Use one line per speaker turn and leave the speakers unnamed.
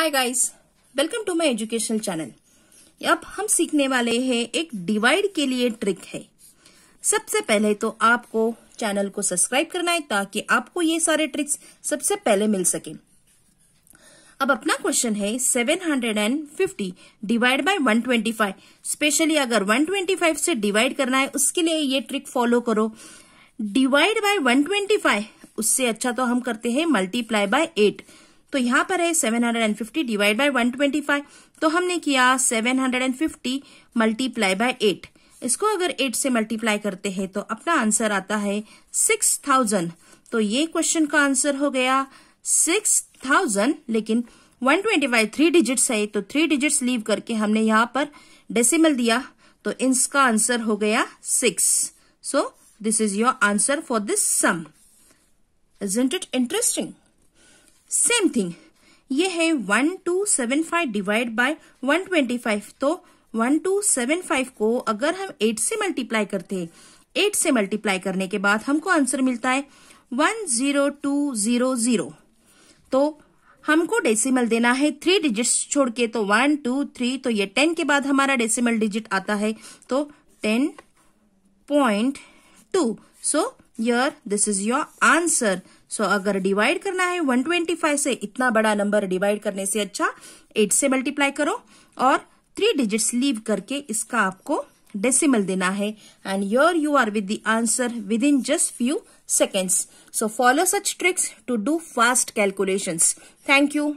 hi guys welcome to my educational channel अब हम सीखने वाले हैं एक डिवाइड के लिए ट्रिक है सबसे पहले तो आपको चैनल को सब्सक्राइब करना है ताकि आपको ये सारे ट्रिक्स सबसे पहले मिल सके अब अपना क्वेश्चन है 750 डिवाइड बाय 125 स्पेशली अगर 125 से डिवाइड करना है उसके लिए ये ट्रिक फॉलो करो डिवाइड बाय 125 उससे अच्छा तो हम करते हैं मल्टीप्लाई बाय 8 तो यहां पर है 750 डिवाइड बाई वन तो हमने किया 750 मल्टीप्लाई बाय एट इसको अगर 8 से मल्टीप्लाई करते हैं तो अपना आंसर आता है 6000 तो ये क्वेश्चन का आंसर हो गया 6000 लेकिन 125 थ्री डिजिट्स है तो थ्री डिजिट्स लीव करके हमने यहां पर डेसिमल दिया तो इसका आंसर हो गया six so this is your answer for this some इंट इट इंटरेस्टिंग सेम थिंग ये है one two seven five divide by one twenty five तो वन टू सेवन फाइव को अगर हम एट से मल्टीप्लाई करते हैं एट से मल्टीप्लाई करने के बाद हमको आंसर मिलता है one zero two zero zero तो हमको डेसिमल देना है थ्री डिजिट्स छोड़ के तो वन टू थ्री तो ये टेन के बाद हमारा डेसिमल डिजिट आता है तो ten point two so yeah this is your answer so अगर डिवाइड करना है 125 से इतना बड़ा नंबर डिवाइड करने से अच्छा 8 से मल्टीप्लाई करो और थ्री डिजिट्स लीव करके इसका आपको डेसिमल देना है and your you are with the answer within just few seconds so follow such tricks to do fast calculations thank you